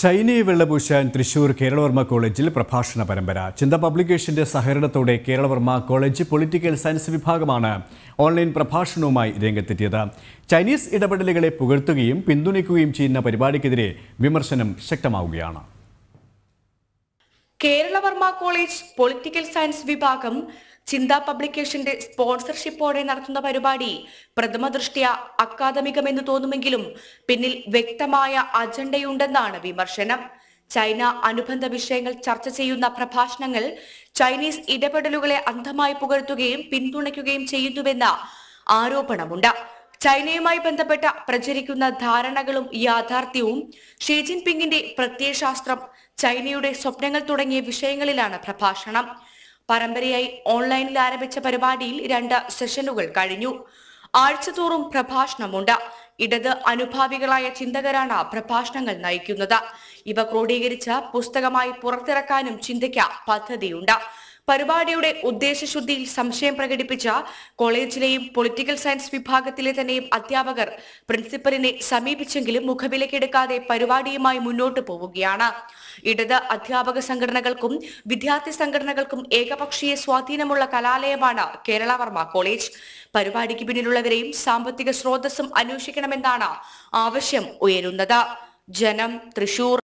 ചൈനയെ വെള്ളപൂശാൻ തൃശൂർ കേരളവർമ്മ കോളേജിൽ പ്രഭാഷണ പരമ്പര ചിന്ത പബ്ലിക്കേഷന്റെ സഹകരണത്തോടെ കേരളവർമ്മ കോളേജ് പൊളിറ്റിക്കൽ സയൻസ് വിഭാഗമാണ് ഓൺലൈൻ പ്രഭാഷണവുമായി രംഗത്തെത്തിയത് ചൈനീസ് ഇടപെടലുകളെ പുകഴ്ത്തുകയും പിന്തുണയ്ക്കുകയും ചെയ്യുന്ന പരിപാടിക്കെതിരെ വിമർശനം ശക്തമാവുകയാണ് കേരളവർമ്മ കോളേജ് പൊളിറ്റിക്കൽ സയൻസ് വിഭാഗം ചിന്ത പബ്ലിക്കേഷന്റെ സ്പോൺസർഷിപ്പോടെ നടത്തുന്ന പരിപാടി പ്രഥമ ദൃഷ്ടിയ അക്കാദമികമെന്ന് തോന്നുമെങ്കിലും പിന്നിൽ വ്യക്തമായ അജണ്ടയുണ്ടെന്നാണ് വിമർശനം ചൈന അനുബന്ധ വിഷയങ്ങൾ ചർച്ച ചെയ്യുന്ന പ്രഭാഷണങ്ങൾ ചൈനീസ് ഇടപെടലുകളെ അന്ധമായി പുകഴ്ത്തുകയും പിന്തുണയ്ക്കുകയും ചെയ്യുന്നുവെന്ന ആരോപണമുണ്ട് ചൈനയുമായി ബന്ധപ്പെട്ട പ്രചരിക്കുന്ന ധാരണകളും യാഥാർത്ഥ്യവും ഷീ ജിൻപിങ്ങിന്റെ പ്രത്യയശാസ്ത്രം ചൈനയുടെ സ്വപ്നങ്ങൾ തുടങ്ങിയ വിഷയങ്ങളിലാണ് പ്രഭാഷണം പരമ്പരയായി ഓൺലൈനിൽ ആരംഭിച്ച പരിപാടിയിൽ രണ്ട് സെഷനുകൾ കഴിഞ്ഞു ആഴ്ചതോറും പ്രഭാഷണമുണ്ട് ഇടത് അനുഭാവികളായ ചിന്തകരാണ് പ്രഭാഷണങ്ങൾ നയിക്കുന്നത് ഇവ ക്രോഡീകരിച്ച് പുസ്തകമായി പുറത്തിറക്കാനും ചിന്തയ്ക്ക് പദ്ധതിയുണ്ട് പരിപാടിയുടെ ഉദ്ദേശശുദ്ധിയിൽ സംശയം പ്രകടിപ്പിച്ച കോളേജിലെയും പൊളിറ്റിക്കൽ സയൻസ് വിഭാഗത്തിലെ തന്നെയും അധ്യാപകർ പ്രിൻസിപ്പലിനെ സമീപിച്ചെങ്കിലും മുഖവിലക്കെടുക്കാതെ പരിപാടിയുമായി മുന്നോട്ട് പോവുകയാണ് ഇടത് അധ്യാപക സംഘടനകൾക്കും വിദ്യാർത്ഥി സംഘടനകൾക്കും ഏകപക്ഷീയ സ്വാധീനമുള്ള കലാലയമാണ് കേരള വർമ്മ കോളേജ് പരിപാടിക്ക് പിന്നിലുള്ളവരെയും സാമ്പത്തിക സ്രോതസ്സും അന്വേഷിക്കണമെന്നാണ് ആവശ്യം ഉയരുന്നത് ജനം തൃശൂർ